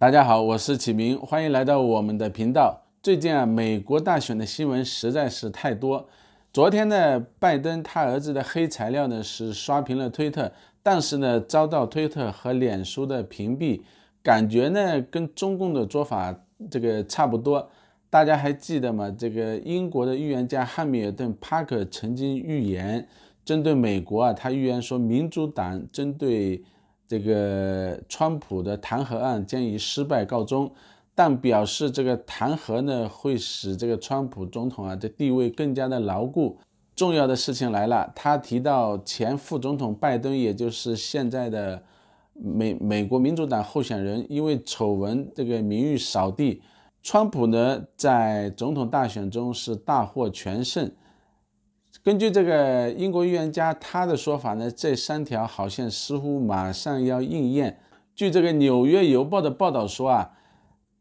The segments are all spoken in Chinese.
大家好，我是启明，欢迎来到我们的频道。最近啊，美国大选的新闻实在是太多。昨天呢，拜登他儿子的黑材料呢是刷屏了推特，但是呢遭到推特和脸书的屏蔽，感觉呢跟中共的做法这个差不多。大家还记得吗？这个英国的预言家汉密尔顿·帕克曾经预言，针对美国啊，他预言说民主党针对。这个川普的弹劾案将以失败告终，但表示这个弹劾呢会使这个川普总统啊的地位更加的牢固。重要的事情来了，他提到前副总统拜登，也就是现在的美美国民主党候选人，因为丑闻这个名誉扫地，川普呢在总统大选中是大获全胜。根据这个英国预言家他的说法呢，这三条好像似乎马上要应验。据这个《纽约邮报》的报道说啊，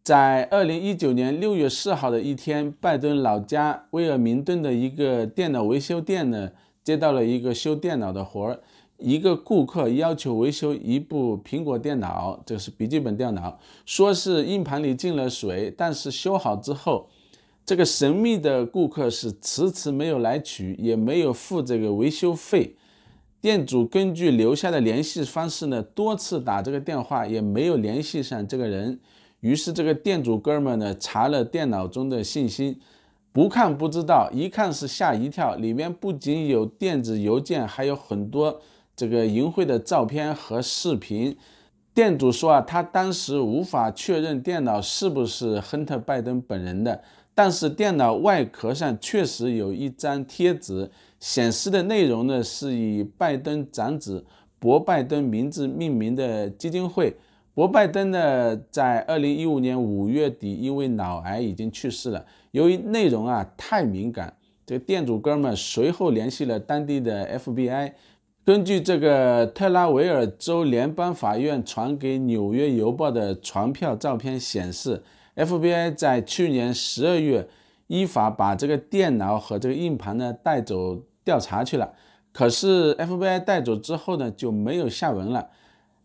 在二零一九年六月四号的一天，拜登老家威尔明顿的一个电脑维修店呢，接到了一个修电脑的活儿，一个顾客要求维修一部苹果电脑，这是笔记本电脑，说是硬盘里进了水，但是修好之后。这个神秘的顾客是迟迟没有来取，也没有付这个维修费。店主根据留下的联系方式呢，多次打这个电话也没有联系上这个人。于是这个店主哥们呢，查了电脑中的信息，不看不知道，一看是吓一跳。里面不仅有电子邮件，还有很多这个淫秽的照片和视频。店主说啊，他当时无法确认电脑是不是亨特·拜登本人的。但是电脑外壳上确实有一张贴纸，显示的内容呢是以拜登长子博拜登名字命名的基金会。博拜登呢，在二零一五年五月底因为脑癌已经去世了。由于内容啊太敏感，这个店主哥们随后联系了当地的 FBI。根据这个特拉维尔州联邦法院传给《纽约邮报》的传票照片显示。FBI 在去年十二月依法把这个电脑和这个硬盘呢带走调查去了。可是 FBI 带走之后呢就没有下文了。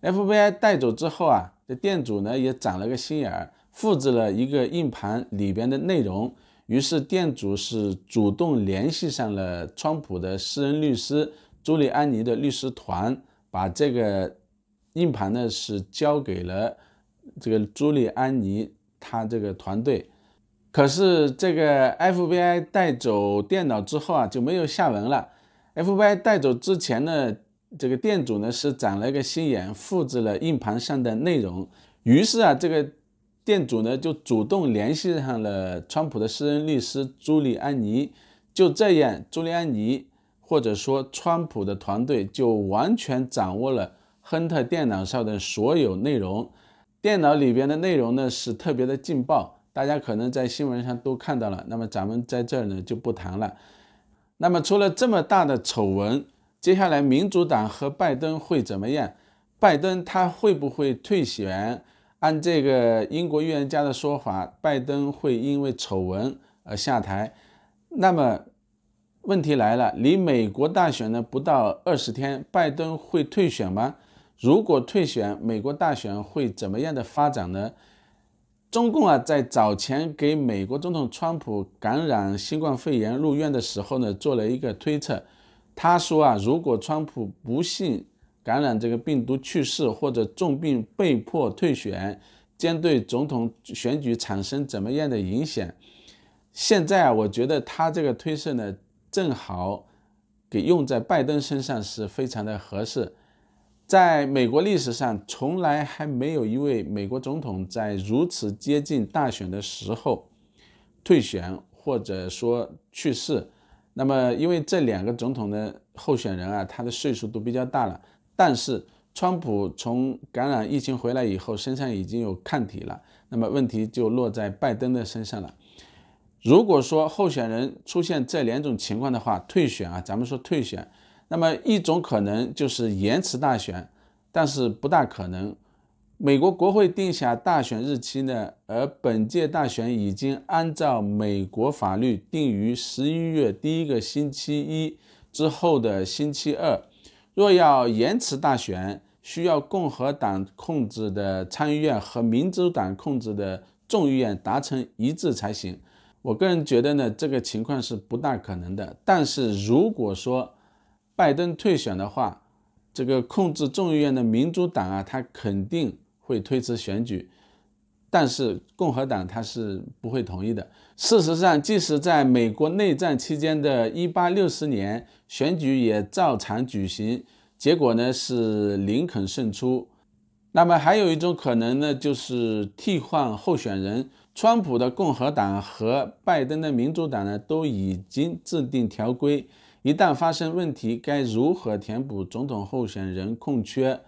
FBI 带走之后啊，这店主呢也长了个心眼儿，复制了一个硬盘里边的内容。于是店主是主动联系上了川普的私人律师朱利安尼的律师团，把这个硬盘呢是交给了这个朱利安尼。他这个团队，可是这个 FBI 带走电脑之后啊，就没有下文了。FBI 带走之前呢，这个店主呢是长了一个心眼，复制了硬盘上的内容。于是啊，这个店主呢就主动联系上了川普的私人律师朱利安尼。就这样，朱利安尼或者说川普的团队就完全掌握了亨特电脑上的所有内容。电脑里边的内容呢是特别的劲爆，大家可能在新闻上都看到了。那么咱们在这儿呢就不谈了。那么除了这么大的丑闻，接下来民主党和拜登会怎么样？拜登他会不会退选？按这个英国预言家的说法，拜登会因为丑闻而下台。那么问题来了，离美国大选呢不到二十天，拜登会退选吗？如果退选，美国大选会怎么样的发展呢？中共啊，在早前给美国总统川普感染新冠肺炎入院的时候呢，做了一个推测。他说啊，如果川普不幸感染这个病毒去世或者重病被迫退选，将对总统选举产生怎么样的影响？现在啊，我觉得他这个推测呢，正好给用在拜登身上是非常的合适。在美国历史上，从来还没有一位美国总统在如此接近大选的时候退选，或者说去世。那么，因为这两个总统的候选人啊，他的岁数都比较大了。但是，川普从感染疫情回来以后，身上已经有抗体了。那么，问题就落在拜登的身上了。如果说候选人出现这两种情况的话，退选啊，咱们说退选。那么一种可能就是延迟大选，但是不大可能。美国国会定下大选日期呢，而本届大选已经按照美国法律定于十一月第一个星期一之后的星期二。若要延迟大选，需要共和党控制的参议院和民主党控制的众议院达成一致才行。我个人觉得呢，这个情况是不大可能的。但是如果说，拜登退选的话，这个控制众议院的民主党啊，他肯定会推迟选举，但是共和党他是不会同意的。事实上，即使在美国内战期间的1860年选举也照常举行，结果呢是林肯胜出。那么还有一种可能呢，就是替换候选人。川普的共和党和拜登的民主党呢，都已经制定条规。一旦发生问题，该如何填补总统候选人空缺？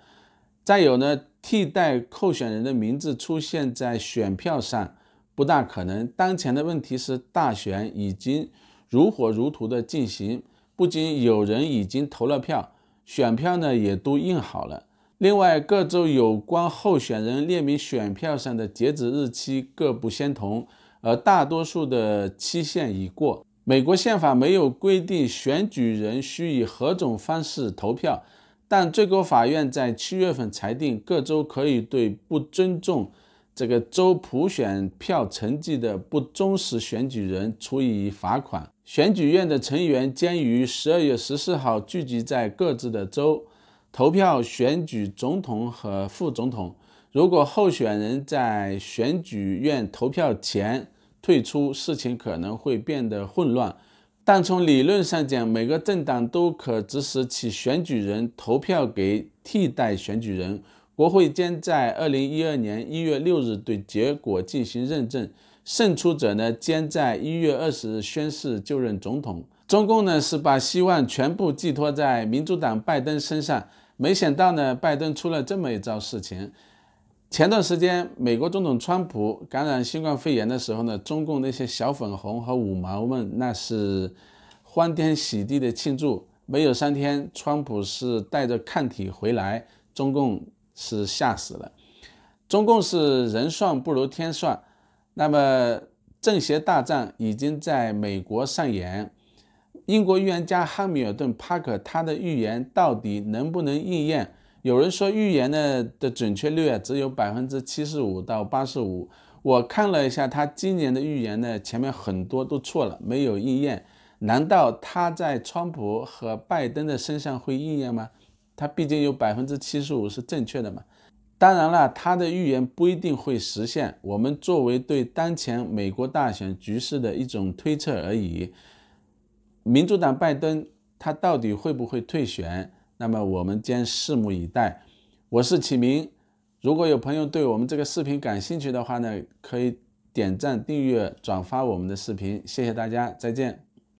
再有呢，替代候选人的名字出现在选票上不大可能。当前的问题是，大选已经如火如荼的进行，不仅有人已经投了票，选票呢也都印好了。另外，各州有关候选人列名选票上的截止日期各不相同，而大多数的期限已过。美国宪法没有规定选举人需以何种方式投票，但最高法院在七月份裁定，各州可以对不尊重这个州普选票成绩的不忠实选举人处以罚款。选举院的成员将于十二月十四号聚集在各自的州，投票选举总统和副总统。如果候选人在选举院投票前，退出，事情可能会变得混乱。但从理论上讲，每个政党都可指使其选举人投票给替代选举人。国会将在二零一二年一月六日对结果进行认证。胜出者呢，将在一月二十日宣誓就任总统。中共呢，是把希望全部寄托在民主党拜登身上。没想到呢，拜登出了这么一招事情。前段时间，美国总统川普感染新冠肺炎的时候呢，中共那些小粉红和五毛们那是欢天喜地的庆祝。没有三天，川普是带着抗体回来，中共是吓死了。中共是人算不如天算。那么，政协大战已经在美国上演。英国预言家汉密尔顿·帕克，他的预言到底能不能应验？有人说预言的的准确率啊只有百分之七十五到八十五。我看了一下他今年的预言呢，前面很多都错了，没有应验。难道他在川普和拜登的身上会应验吗？他毕竟有百分之七十五是正确的嘛。当然了，他的预言不一定会实现，我们作为对当前美国大选局势的一种推测而已。民主党拜登他到底会不会退选？那么我们将拭目以待。我是启明，如果有朋友对我们这个视频感兴趣的话呢，可以点赞、订阅、转发我们的视频。谢谢大家，再见。